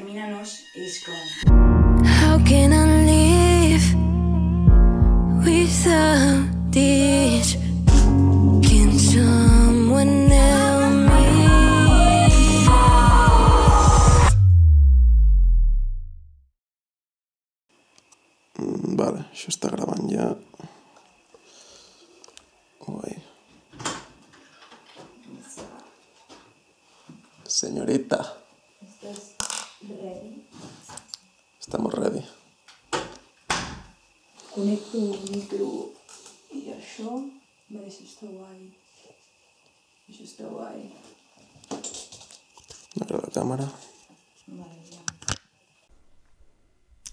Termínanos is gone.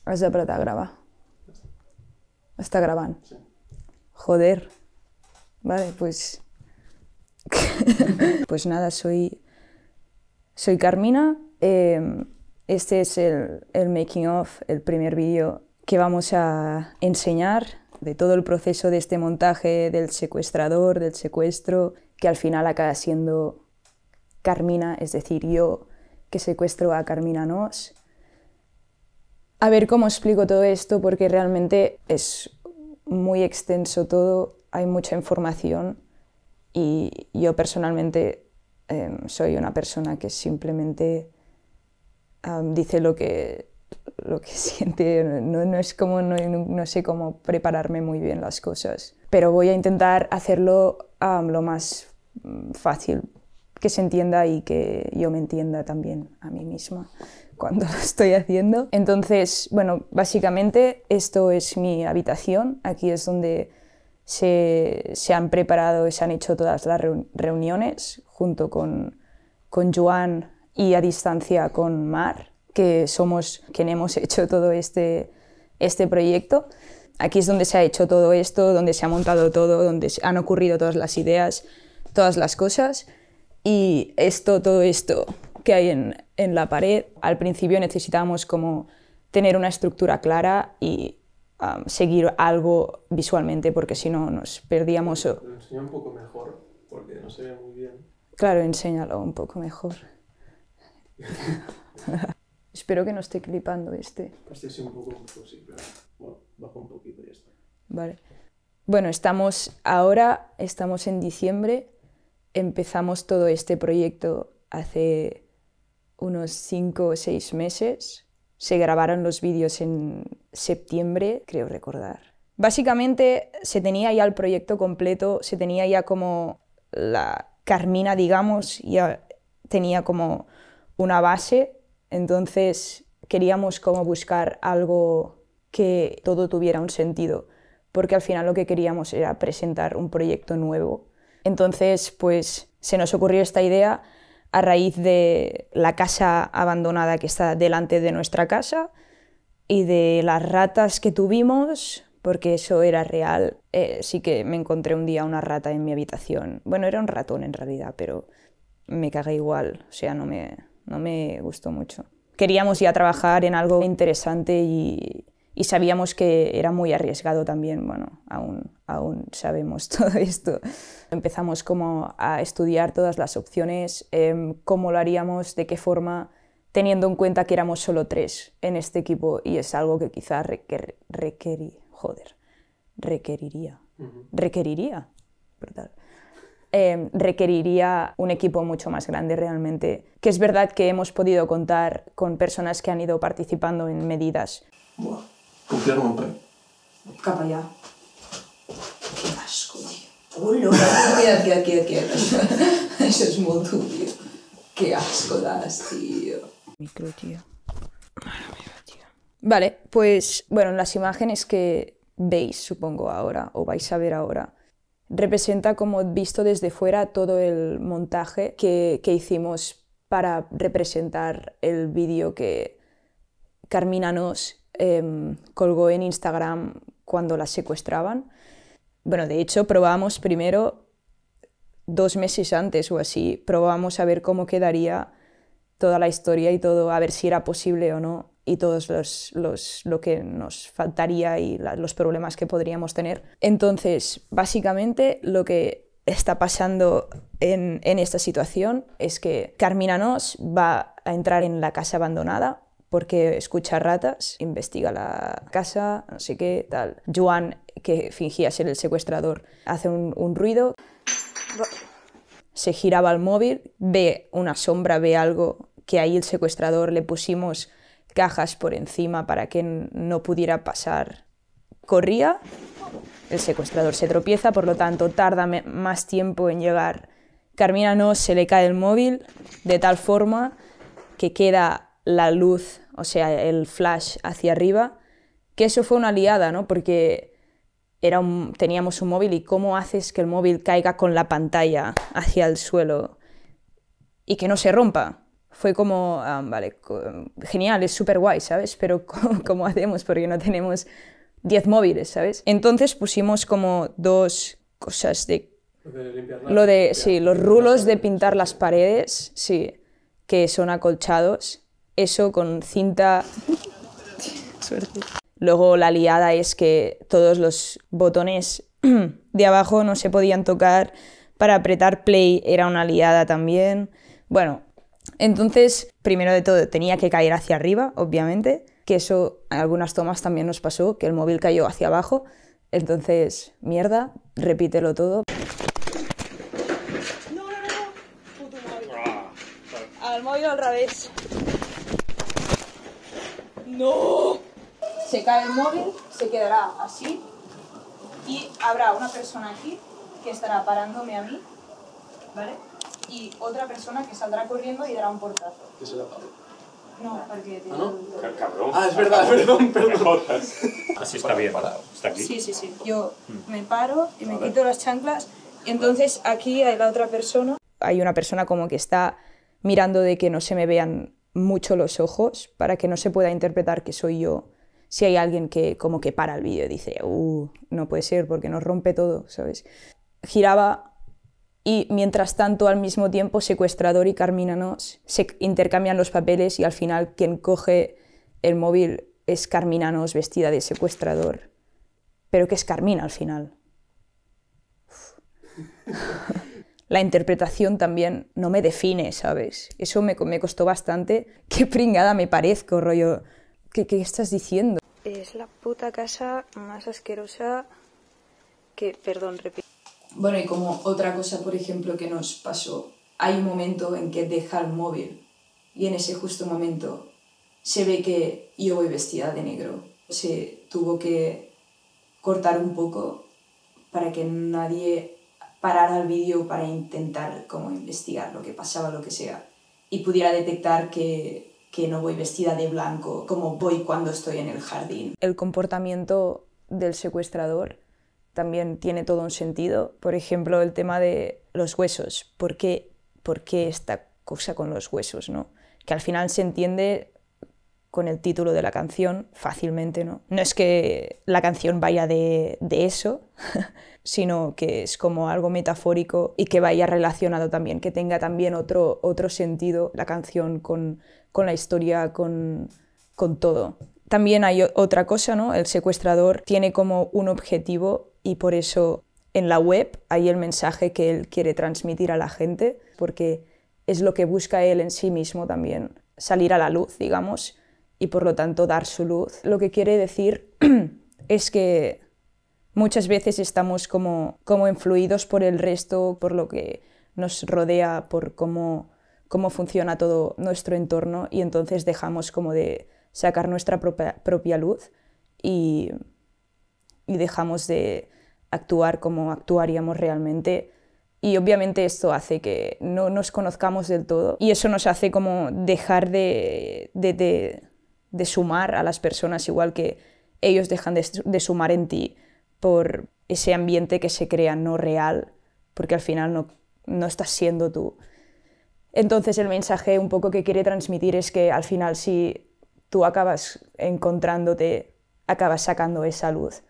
Has de apretar grabar. hasta grabando. Joder. Vale, pues... pues nada, soy, soy Carmina. Em, este es el, el, making of, el primer vídeo que vamos a enseñar de todo el proceso de este montaje del secuestrador, del secuestro, que al final acaba siendo Carmina, es decir, yo que secuestro a Carmina Nos. A ver cómo explico todo esto, porque realmente es muy extenso todo, hay mucha información y yo personalmente em, soy una persona que simplemente dice lo que, lo que siente, no, es como, no, no, sé cómo prepararme muy bien las cosas, pero voy a intentar hacerlo lo más fácil, que se entienda y que yo me entienda también a mí misma cuando lo estoy haciendo. Entonces, bueno, básicamente esto es mi habitación, aquí es donde se, se han preparado y se han hecho todas las reuniones junto con, con Joan y a distancia con Mar, que somos quienes hemos hecho todo este, este proyecto. Aquí es donde se ha hecho todo esto, donde se ha montado todo, donde han ocurrido todas las ideas, todas las cosas. Y esto, todo esto que hay en, la pared. Al principio necesitábamos como tener una estructura clara y seguir algo visualmente, porque si no nos perdíamos. Lo un poco mejor, porque no se ve muy bien. Claro, enséñalo un poco mejor. Espero que no esté clipando este. Bueno, estamos ahora, estamos en diciembre, empezamos todo este proyecto hace unos cinco o 6 meses. Se grabaron los vídeos en septiembre, creo recordar. Básicamente se tenía ya el proyecto completo, se tenía ya como la Carmina, digamos, ya tenía como una base, entonces queríamos como buscar algo que todo tuviera un sentido, porque al final lo que queríamos era presentar un proyecto nuevo. Entonces, pues se nos ocurrió esta idea a raíz de la casa abandonada que está delante de nuestra casa y de las ratas que tuvimos, porque eso era real. Eh, sí que me encontré un día una rata en mi habitación. Bueno, era un ratón en realidad, pero me cagué igual, o sea, no me, no me gustó mucho. Queríamos ya trabajar en algo interesante y, y sabíamos que era muy arriesgado también, bueno, aún, aún sabemos todo esto. Empezamos como a estudiar todas las opciones, em, cómo lo haríamos, de qué forma, teniendo en cuenta que éramos solo tres en este equipo y es algo que quizás requer, joder, requeriría, requeriría, em, requeriría un equipo mucho más grande realmente, que es verdad que hemos podido contar con personas que han ido participando en medidas. Confiarme Capa Capallá. Qué asco, tío. Olor. Mira, aquí, aquí, aquí. Eso es muy tuyo. Qué asco das, tío. Micro, tío. Vale, pues bueno, las imágenes que veis, supongo ahora, o vais a ver ahora, representa como visto desde fuera todo el montaje que, que hicimos para representar el vídeo que Carmina nos Em, colgó en Instagram cuando la secuestraban. Bueno, de hecho, probamos primero, dos meses antes o así, probamos a ver cómo quedaría toda la historia y todo, a ver si era posible o no, y todos los, los lo que nos faltaría y los problemas que podríamos tener. Entonces, básicamente, lo que está pasando en, en esta situación es que Carmina Nos va a entrar en la casa abandonada porque escucha ratas, investiga la casa, no sé qué, tal. Joan, que fingía ser el secuestrador, hace un, un ruido. Se giraba al móvil, ve una sombra, ve algo que ahí el secuestrador le pusimos cajas por encima para que no pudiera pasar. Corría, el secuestrador se tropieza, por lo tanto tarda más tiempo en llegar. Carmina no se le cae el móvil de tal forma que queda la luz, o sea, el flash hacia arriba, que eso fue una liada, ¿no? Porque era un, teníamos un móvil y cómo haces que el móvil caiga con la pantalla hacia el suelo y que no se rompa. Fue como, ah, vale, genial, es súper guay, ¿sabes? Pero ¿cómo, hacemos? Porque no tenemos 10 móviles, ¿sabes? Entonces pusimos como dos cosas de... de lo de, sí, los rulos de pintar las paredes, sí, que son acolchados eso con cinta. Suerte. Luego la liada es que todos los botones de abajo no se podían tocar. Para apretar play era una liada también. Bueno, entonces, primero de todo, tenía que caer hacia arriba, obviamente, que eso en algunas tomas también nos pasó, que el móvil cayó hacia abajo. Entonces, mierda, repítelo todo. No, no, no, Puto móvil. Al móvil al revés. ¡No! Se cae el móvil, se quedará así y habrá una persona aquí que estará parándome a mí, ¿vale? Y otra persona que saldrá corriendo y dará un portazo. ¿Qué será Pablo? No, porque... ¿Ah, no? Cabrón. Ah, es verdad, perdón, perdón. Así está bien. ¿Está aquí? Sí, sí, sí. Yo hmm. me paro y me quito las chanclas y entonces aquí hay la otra persona. Hay una persona como que está mirando de que no se me vean mucho los ojos para que no se pueda interpretar que soy yo si hay alguien que como que para el vídeo dice, uh, no puede ser porque nos rompe todo, ¿sabes? Giraba y mientras tanto al mismo tiempo secuestrador y Carmina Nos se intercambian los papeles y al final quien coge el móvil es Carmina Nos vestida de secuestrador, pero que es Carmina al final. la interpretación también no me define, ¿sabes? Eso me, costó bastante. Qué pringada me parezco, rollo. ¿Qué, ¿Qué estás diciendo? Es la puta casa más asquerosa que, perdón, repito. Bueno, y como otra cosa, por ejemplo, que nos pasó, hay un momento en que deja el móvil y en ese justo momento se ve que yo voy vestida de negro. Se tuvo que cortar un poco para que nadie parar al vídeo para intentar como investigar lo que pasaba, lo que sea, y pudiera detectar que, que no voy vestida de blanco como voy cuando estoy en el jardín. El comportamiento del secuestrador también tiene todo un sentido. Por ejemplo, el tema de los huesos. ¿Por qué, por qué esta cosa con los huesos? ¿no? Que al final se entiende con el título de la canción fácilmente, ¿no? No es que la canción vaya de, eso, sino que es como algo metafórico y que vaya relacionado también, que tenga también otro, otro sentido la canción con, la historia, con, todo. También hay otra cosa, ¿no? El secuestrador tiene como un objetivo y por eso en la web hay el mensaje que él quiere transmitir a la gente, porque es lo que busca él en sí mismo también, salir a la luz, digamos, y por lo tanto dar su luz. Lo que quiere decir es que muchas veces estamos como, como influidos por el resto, por lo que nos rodea, por cómo, cómo funciona todo nuestro entorno y entonces dejamos como de sacar nuestra propia, luz y, dejamos de actuar como actuaríamos realmente y obviamente esto hace que no nos conozcamos del todo y eso nos hace como dejar de, de sumar a las personas, igual que ellos dejan de, sumar en ti por ese ambiente que se crea no real, porque al final no, no estás siendo tú. Entonces el mensaje un poco que quiere transmitir es que al final si tú acabas encontrándote, acabas sacando esa luz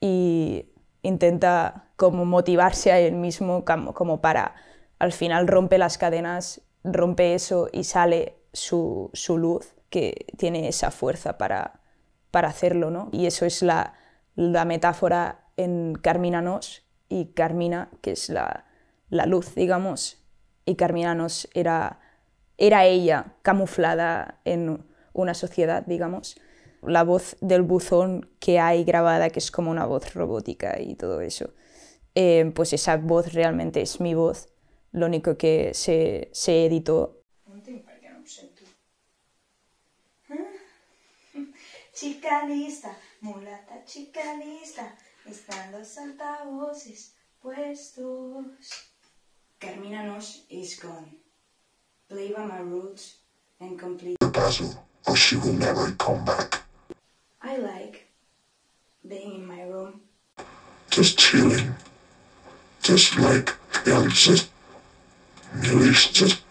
y intenta como motivarse a él mismo como, para al final rompe las cadenas, rompe eso y sale su luz que tiene esa fuerza para, para hacerlo, ¿no? Y eso es la, metáfora en Carmina Nos y Carmina, que es la, luz, digamos, y Carmina Nos era, era ella camuflada en una sociedad, digamos. La voz del buzón que hay grabada, que es como una voz robótica y todo eso. Eh, pues esa voz realmente es mi voz, lo único que se, se editó chica lista, mulata chica lista, están los altavoces puestos. Carmina is gone. Play my roots and complete the puzzle, or she will never come back. I like being in my room. Just chilling. Just like just just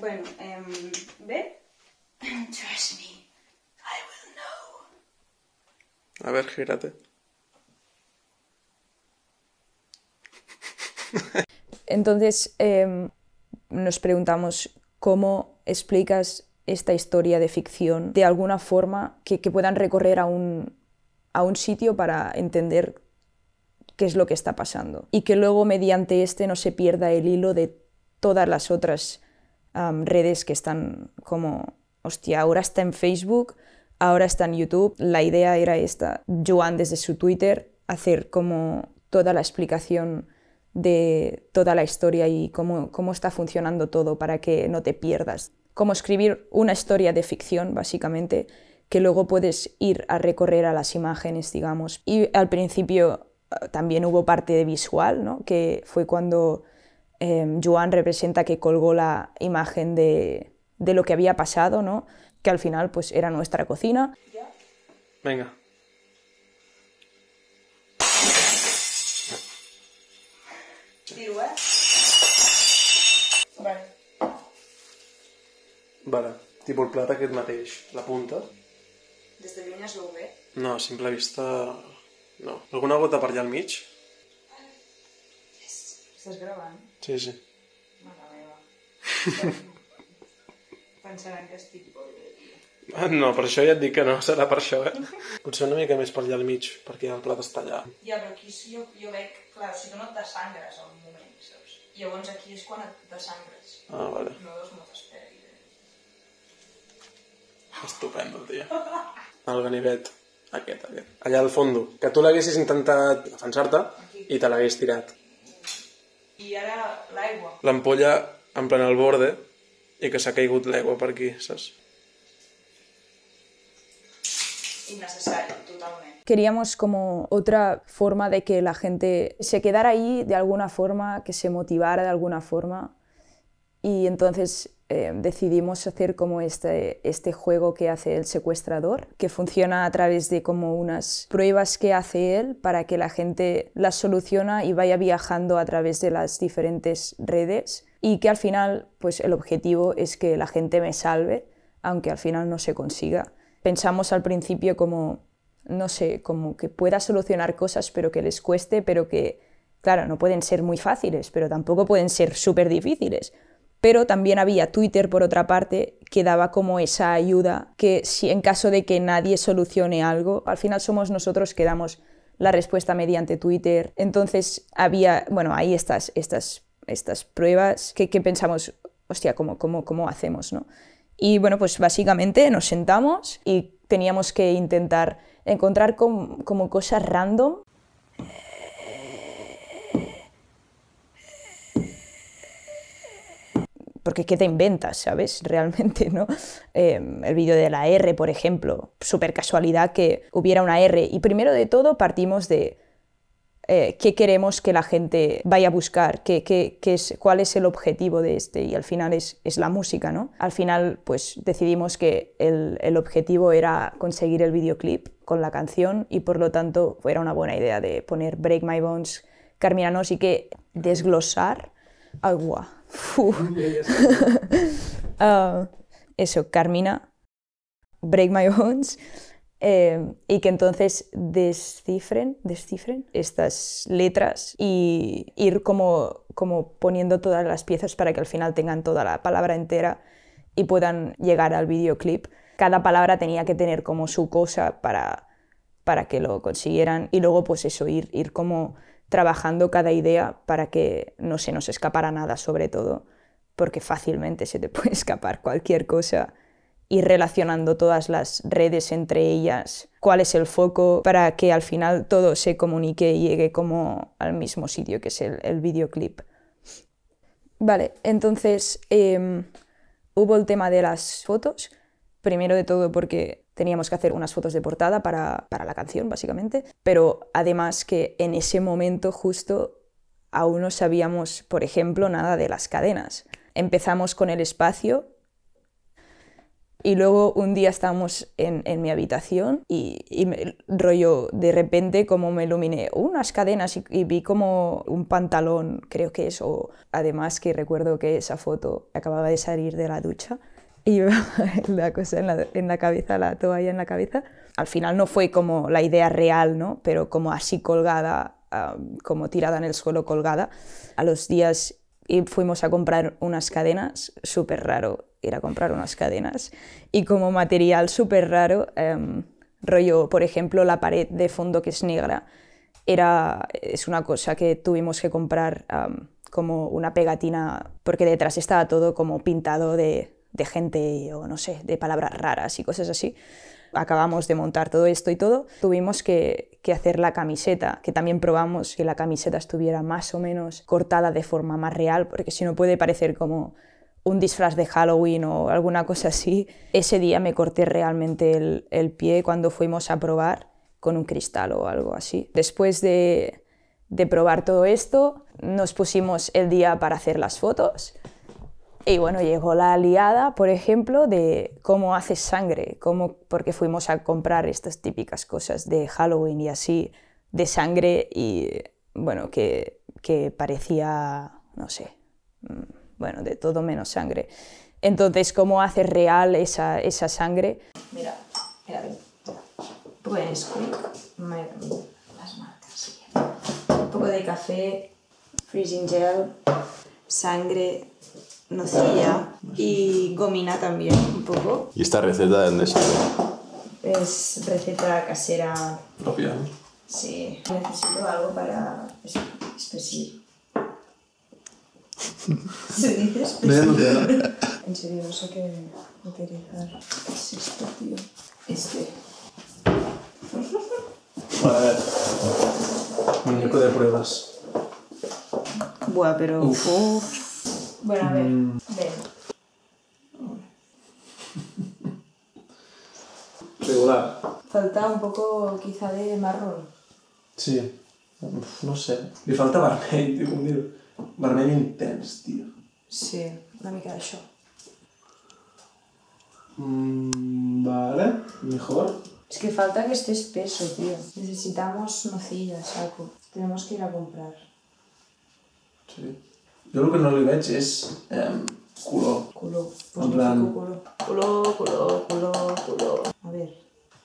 Bueno, eh, a ver, gírate. Entonces em, nos preguntamos cómo explicas esta historia de ficción de alguna forma que, puedan recorrer a un, sitio para entender qué es lo que está pasando y que luego mediante este no se pierda el hilo de todas las otras redes que están como hostia, ahora está en Facebook, ahora está en YouTube. La idea era esta. Joan desde su Twitter hacer como toda la explicación de toda la historia y cómo, está funcionando todo para que no te pierdas. Cómo escribir una historia de ficción, básicamente, que luego puedes ir a recorrer a las imágenes, digamos. Y al principio eh, también hubo parte de visual, ¿no? que fue cuando em, Joan representa que colgó la imagen de, de lo que había pasado, ¿no? Que al final pues era nuestra cocina. Venga. Vale. Vale, tipo el que aquest mateix, la punta. ¿Desde de lo ve? No, a simple vista... no. Alguna gota para allà al mig? Estàs gravant? Sí, sí. Mare meva. pensaran que estic boira. Eh, no, per això ja et dic que no serà per això, eh? Potser una mica més per allà al mig, perquè el plat està allà. Ja, però aquí si jo, jo veig, clar, si tu no et desangres al moment, saps? Llavors aquí és quan et desangres. Ah, vale. No dos moltes Estupendo, tia. El ganivet. Aquest, aquest. Allà al fondo. Que tu l'haguessis intentat defensar-te i te l'hagués tirat. I ara l'aigua. L'ampolla, en plan al borde, y que s'ha caigut l'aigua per aquí, ¿sabes? totalmente. Queríamos como otra forma de que la gente se quedara ahí de alguna forma, que se motivara de alguna forma. Y entonces eh, decidimos hacer como este, este juego que hace el secuestrador, que funciona a través de como unas pruebas que hace él para que la gente las soluciona y vaya viajando a través de las diferentes redes y que al final pues el objetivo es que la gente me salve, aunque al final no se consiga. Pensamos al principio como, no sé, como que pueda solucionar cosas pero que les cueste, pero que, claro, no pueden ser muy fáciles, pero tampoco pueden ser súper difíciles pero también había Twitter, por otra parte, que daba como esa ayuda que si en caso de que nadie solucione algo, al final somos nosotros que damos la respuesta mediante Twitter. Entonces había, bueno, ahí estas, estas, estas pruebas que, que pensamos, hostia, ¿cómo, cómo, cómo hacemos? ¿no? Y bueno, pues básicamente nos sentamos y teníamos que intentar encontrar como, como cosas random porque ¿qué te inventas, sabes? Realmente, ¿no? Em, el vídeo de la R, por ejemplo, súper casualidad que hubiera una R. Y primero de todo partimos de eh, qué queremos que la gente vaya a buscar, ¿Qué, es, cuál es el objetivo de este, y al final es, la música, ¿no? Al final, pues decidimos que el, el objetivo era conseguir el videoclip con la canción y por lo tanto era una buena idea de poner Break My Bones, Carmina ¿no? y que desglosar agua Ah, eso, Carmina, Break My Bones, eh, y que entonces descifren, descifren estas letras y ir como, como poniendo todas las piezas para que al final tengan toda la palabra entera y puedan llegar al videoclip. Cada palabra tenía que tener como su cosa para, para que lo consiguieran y luego pues eso, ir, ir como trabajando cada idea para que no se nos escapara nada, sobre todo, porque fácilmente se te puede escapar cualquier cosa y relacionando todas las redes entre ellas, cuál es el foco para que al final todo se comunique y llegue como al mismo sitio que es el, videoclip. Vale, entonces em, hubo el tema de las fotos, primero de todo porque teníamos que hacer unas fotos de portada para, la canción, básicamente, pero además que en ese momento justo aún no sabíamos, por ejemplo, nada de las cadenas. Empezamos con el espacio y luego un día estábamos en, mi habitación y, rollo, de repente como me iluminé uh, unas cadenas y, y, vi como un pantalón, creo que es, además que recuerdo que esa foto acababa de salir de la ducha y la cosa en la, en la, cabeza, la toalla en la cabeza. Al final no fue como la idea real, ¿no? Pero como así colgada, como tirada en el suelo colgada. A los días fuimos a comprar unas cadenas, súper raro ir a comprar unas cadenas, y como material súper raro, em, rollo, por ejemplo, la pared de fondo que es negra, era, es una cosa que tuvimos que comprar como una pegatina, porque detrás estaba todo como pintado de, de gente o no sé, de palabras raras y cosas así. Acabamos de montar todo esto y todo. Tuvimos que, hacer la camiseta, que también probamos que la camiseta estuviera más o menos cortada de forma más real, porque si no puede parecer como un disfraz de Halloween o alguna cosa así. Ese día me corté realmente el, pie cuando fuimos a probar con un cristal o algo así. Después de, de probar todo esto, nos pusimos el día para hacer las fotos y bueno, llegó la aliada por ejemplo, de cómo hace sangre, porque fuimos a comprar estas típicas cosas de Halloween y así, de sangre y bueno, que, parecía, no sé, mm, bueno, de todo menos sangre. Entonces, ¿cómo hace real esa, sangre? Mira, mira, pues me, las marcas. Un poco de café, freezing gel, sangre, Ah, nocilla y gomina también un poco. ¿Y esta receta de dónde sale? Es receta casera. Propia. Sí. Necesito algo para espesir. ¿Se dice espesir? en serio, no sé qué utilizar. ¿Qué es esto, tío? Este. A ver. Muñeco de pruebas. Buah, pero. Bueno, a ver. Mm. Ven. Regular. Falta un poco quizá de marrón. Sí. no sé. Me falta vermell, tío, com dir tío. intens, Sí, una mica d'això. Mm, vale, mejor. Es que falta que esté espeso, tío. Necesitamos nocillas, algo. Tenemos que ir a comprar. Sí. Yo creo que no lo veig és es em, culo. ¿Culo? en plan... culo? Culo, culo, color, A ver.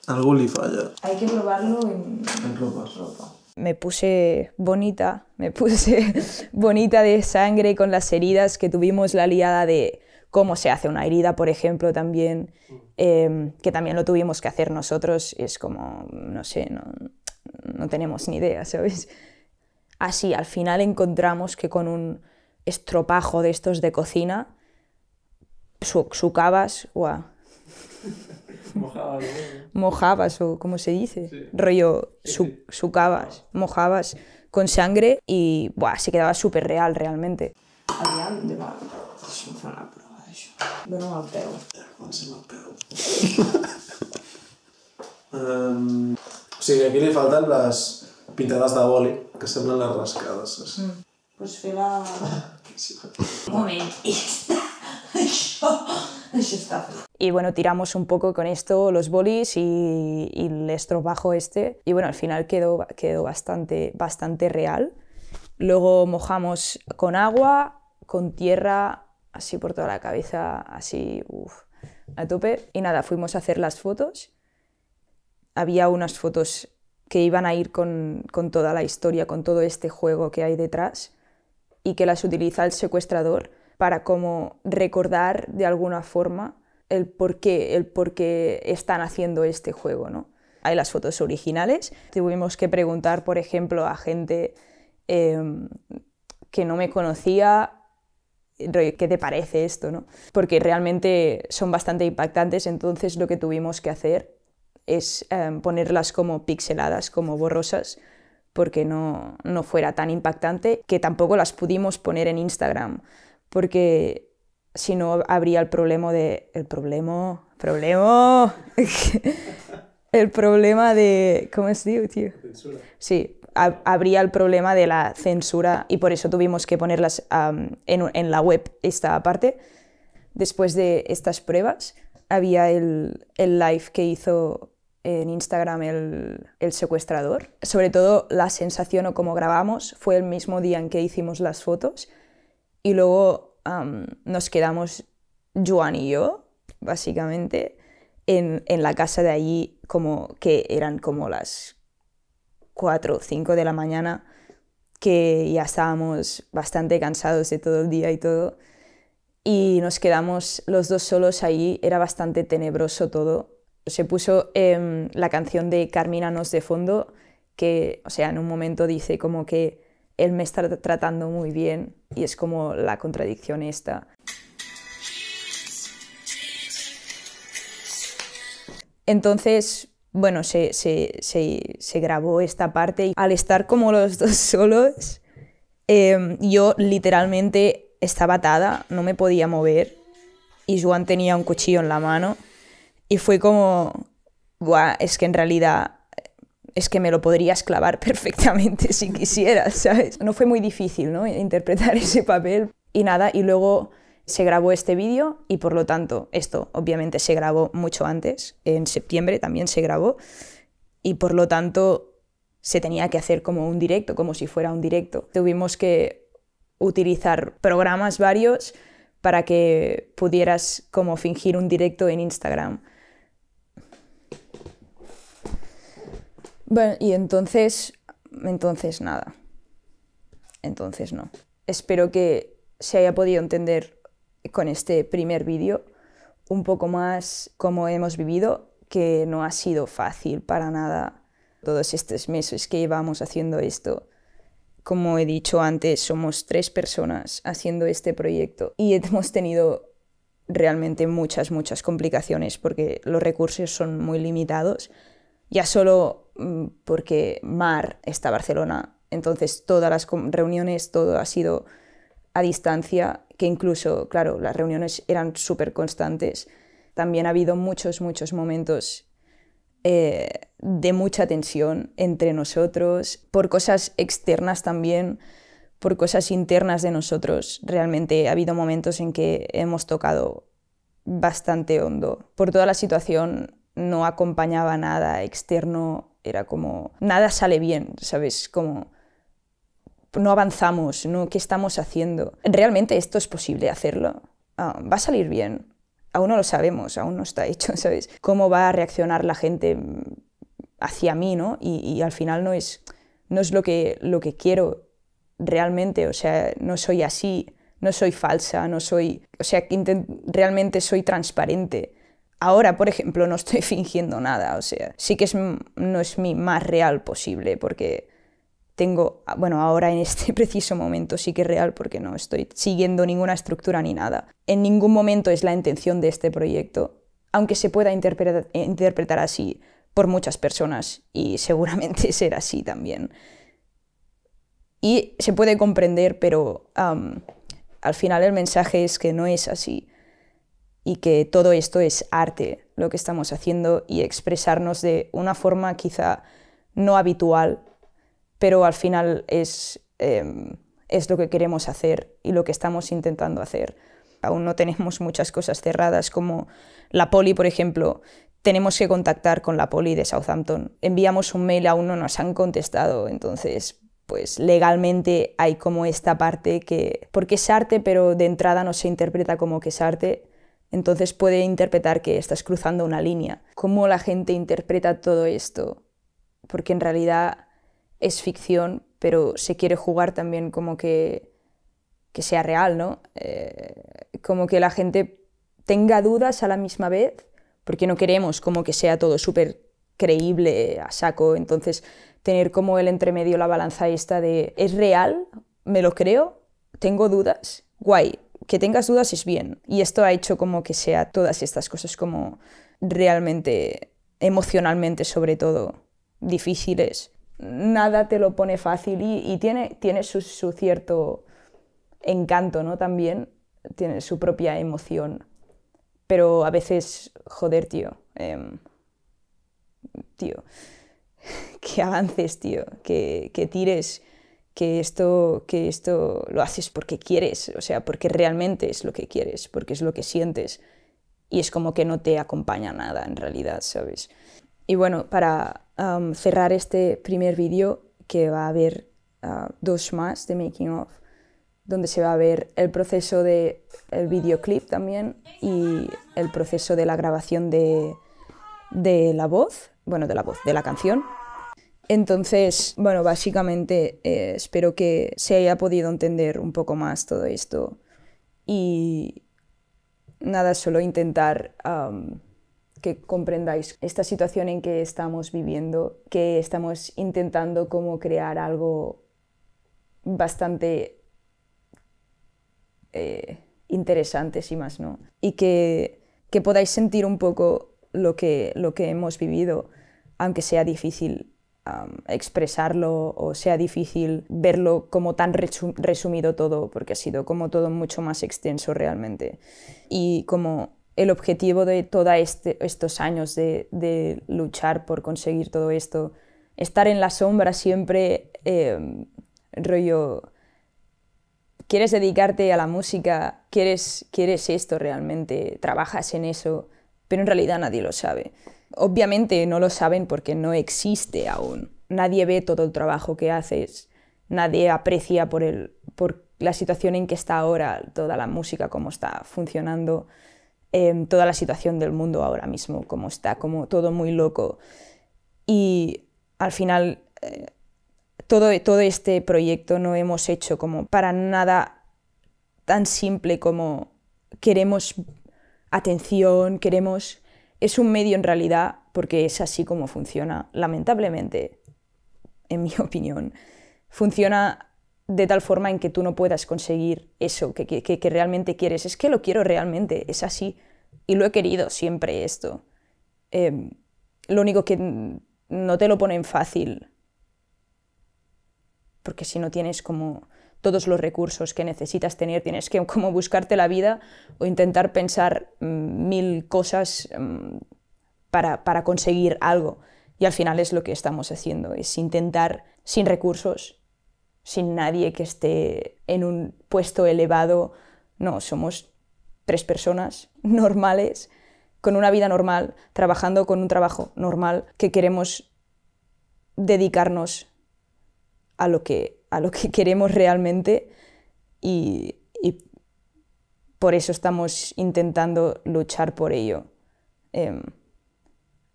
Algo le falla. Hay que probarlo en, ropa. Me puse bonita, me puse bonita de sangre con las heridas que tuvimos, la liada de cómo se hace una herida, por ejemplo, también, em, que también lo tuvimos que hacer nosotros, es como, no sé, no, no tenemos ni idea, ¿sabes? Así, al final encontramos que con un estropajo de estos de cocina, su, su cabas, guau. mojaba, ¿no? ¿eh? mojabas o como se dice, sí. rollo su, sucabas, mojabas con sangre y buah, se quedaba súper real realmente. Adrià, de va? Deixa'm fer una prova d'això. Dóna'm el peu. Comencem el peu. um, o sigui, aquí li falten les pintades de boli, que semblen les rascades. Mm. pues fer la... Un Y bueno, tiramos un poco con esto los bolis y, y el estropajo este. Y bueno, al final quedó, quedó bastante, bastante real. Luego mojamos con agua, con tierra, así por toda la cabeza, así a tope. Y nada, fuimos a hacer las fotos. Había unas fotos que iban a ir con, con toda la historia, con todo este juego que hay detrás y que las utiliza el secuestrador para como recordar de alguna forma el por qué, el por qué están haciendo este juego. ¿no? Hay las fotos originales. Tuvimos que preguntar, por ejemplo, a gente em, que no me conocía, ¿qué te parece esto? ¿no? Porque realmente son bastante impactantes, entonces lo que tuvimos que hacer es em, ponerlas como pixeladas, como borrosas, porque no, no fuera tan impactante, que tampoco las pudimos poner en Instagram, porque si no habría el problema de... El problema... Problema... el problema de... ¿Cómo es Sí, habría el problema de la censura y por eso tuvimos que ponerlas en, en, la web esta parte. Después de estas pruebas había el, el live que hizo en Instagram el, secuestrador. Sobre todo la sensación o cómo grabamos fue el mismo día en que hicimos las fotos y luego nos quedamos Joan y yo, básicamente, en, en, la casa de allí como que eran como las 4 o 5 de la mañana que ya estábamos bastante cansados de todo el día y todo y nos quedamos los dos solos ahí, era bastante tenebroso todo se puso em, la canción de Carmina Nos de fondo, que, o sea, en un momento dice como que él me está tratando muy bien y es como la contradicción esta. Entonces, bueno, se, grabó esta parte y al estar como los dos solos, em, yo literalmente estaba atada, no me podía mover y Juan tenía un cuchillo en la mano y fue como, Buah, es que en realidad es que me lo podrías clavar perfectamente si quisieras, ¿sabes? No fue muy difícil, ¿no? Interpretar ese papel. Y nada, y luego se grabó este vídeo y por lo tanto esto obviamente se grabó mucho antes, en septiembre también se grabó y por lo tanto se tenía que hacer como un directo, como si fuera un directo. Tuvimos que utilizar programas varios para que pudieras como fingir un directo en Instagram. Bueno, y entonces, entonces nada. Entonces no. Espero que se haya podido entender con este primer vídeo un poco más cómo hemos vivido, que no ha sido fácil para nada todos estos meses que llevamos haciendo esto. Como he dicho antes, somos tres personas haciendo este proyecto y hemos tenido realmente muchas, muchas complicaciones porque los recursos son muy limitados. Ya solo Mm, porque Mar está en Barcelona, entonces todas las reuniones, todo ha sido a distancia, que incluso, claro, las reuniones eran súper constantes. También ha habido muchos, muchos momentos eh, de mucha tensión entre nosotros, por cosas externas también, por cosas internas de nosotros. Realmente ha habido momentos en que hemos tocado bastante hondo. Por toda la situación no acompañaba nada externo era como, nada sale bien, ¿sabes? Como, no avanzamos, ¿no? ¿Qué estamos haciendo? ¿Realmente esto es posible hacerlo? Ah, ¿Va a salir bien? Aún no lo sabemos, aún no está hecho, ¿sabes? ¿Cómo va a reaccionar la gente hacia mí, ¿no? Y, al final no es, no es lo, que, lo que quiero realmente, o sea, no soy así, no soy falsa, no soy, o sea, realmente soy transparente Ahora, por ejemplo, no estoy fingiendo nada, o sea, sí que es, no es mi más real posible porque tengo, ah, bueno, ahora en este preciso momento sí que es real porque no estoy siguiendo ninguna estructura ni nada. En ningún momento es la intención de este proyecto, aunque se pueda eh, interpretar, así por muchas personas y seguramente será así también. Y se puede comprender, pero al final el mensaje es que no es así y que todo esto es arte lo que estamos haciendo y expresarnos de una forma quizá no habitual, pero al final es, em, es lo que queremos hacer y lo que estamos intentando hacer. Aún no tenemos muchas cosas cerradas, como la poli, por ejemplo. Tenemos que contactar con la poli de Southampton. Enviamos un mail, aún no nos han contestado, entonces pues legalmente hay como esta parte que, porque es arte, pero de entrada no se interpreta como que es arte, entonces puede interpretar que estás cruzando una línea. ¿Cómo la gente interpreta todo esto? Porque en realidad es ficción, pero se quiere jugar también como que, sea real, ¿no? Eh, como que la gente tenga dudas a la misma vez, porque no queremos como que sea todo súper creíble a saco. Entonces, tener como el entremedio, la balanza esta de, ¿es real? ¿Me lo creo? ¿Tengo dudas? Guay, que tengas dudas es bien. Y esto ha hecho como que sea todas estas cosas como realmente, emocionalmente sobre todo, difíciles. Nada te lo pone fácil y, tiene, tiene su, cierto encanto, ¿no? También tiene su propia emoción. Pero a veces, joder, tío. Em, tío. Que avances, tío. Que, que tires que esto, que esto lo haces porque quieres, o sea, porque realmente es lo que quieres, porque es lo que sientes. Y es como que no te acompaña nada en realidad, ¿sabes? Y bueno, para um, cerrar este primer vídeo, que va a haber uh, dos más de Making Of, donde se va a ver el proceso del de videoclip también y el proceso de la grabación de, de la voz, bueno, de la voz, de la canción entonces, bueno, básicamente eh, espero que se haya podido entender un poco más todo esto y nada, solo intentar que comprendáis esta situación en que estamos viviendo, que estamos intentando como crear algo bastante eh, interesante, si más no, y que, podáis sentir un poco lo lo que hemos vivido, aunque sea difícil expresarlo o sea difícil verlo como tan resumido todo, porque ha sido como todo mucho más extenso realmente. Y como el objetivo de todos este, estos años de, luchar por conseguir todo esto, estar en la sombra siempre, em, rollo, quieres dedicarte a la música, quieres, quieres esto realmente, trabajas en eso, pero en realidad nadie lo sabe. Obviamente no lo saben porque no existe aún. Nadie ve todo el trabajo que haces, nadie aprecia por, el, por la situación en que está ahora toda la música, cómo está funcionando, em, toda la situación del mundo ahora mismo, cómo está, como todo muy loco. Y al final eh, todo, todo este proyecto no hemos hecho como para nada tan simple como queremos atención, queremos es un medio en realidad porque es así como funciona, lamentablemente, en mi opinión. Funciona de tal forma en que tú no puedas conseguir eso que, realmente quieres. Es que lo quiero realmente, es así. Y lo he querido siempre esto. Em, lo único que no te lo ponen fácil, porque si no tienes como todos los recursos que necesitas tener, tienes que como buscarte la vida o intentar pensar mm, mil cosas mm, para, para conseguir algo. Y al final es lo que estamos haciendo, es intentar sin recursos, sin nadie que esté en un puesto elevado. No, somos tres personas normales, con una vida normal, trabajando con un trabajo normal, que queremos dedicarnos a lo que a lo que queremos realmente y, por eso estamos intentando luchar por ello. Em,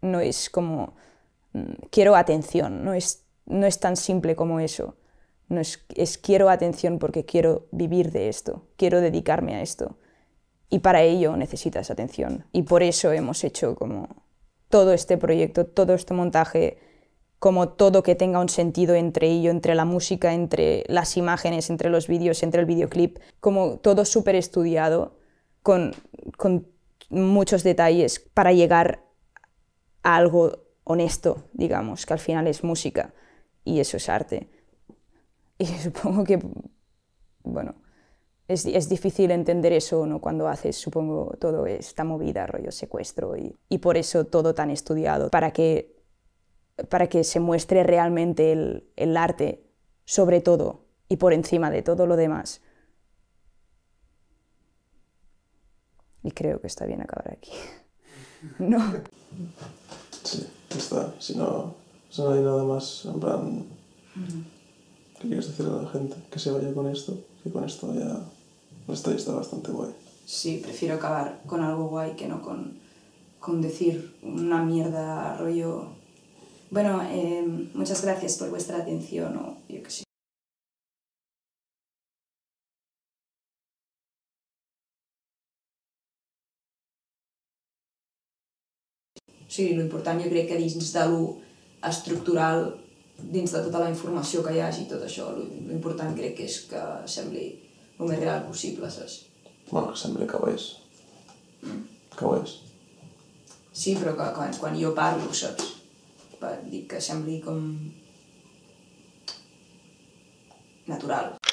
no es como, mm, quiero atención, no es, no es tan simple como eso. No es, es, quiero atención porque quiero vivir de esto, quiero dedicarme a esto. Y para ello necesitas atención. Y por eso hemos hecho como todo este proyecto, todo este montaje, como todo que tenga un sentido entre ello, entre la música, entre las imágenes, entre los vídeos, entre el videoclip, como todo súper estudiado, con, muchos detalles para llegar a algo honesto, digamos, que al final es música y eso es arte. Y supongo que, bueno, es, difícil entender eso ¿no? cuando haces, supongo, todo esta movida, rollo secuestro, y por eso todo tan estudiado, para que para que se muestre realmente el, el arte, sobre todo y por encima de todo lo demás. Y creo que está bien acabar aquí. ¿No? Sí, está. Si no, hay nada más, en plan... ¿Qué quieres decirle a la gente? Que se vaya con esto, que con esto ya... Esto ya está bastante guay. Sí, prefiero acabar con algo guay que no con, con decir una mierda rollo Bueno, eh, muchas gracias por vuestra atención o yo que sé. Sí, lo important jo crec que dins de lo estructural, dins de tota la informació que hi hagi i tot això, important crec que és que sembli el més real possible, saps? Bueno, que sembli que ho és. Mm. Que ho és. Sí, però que quan, quan jo parlo, saps? per dir que sembli com natural.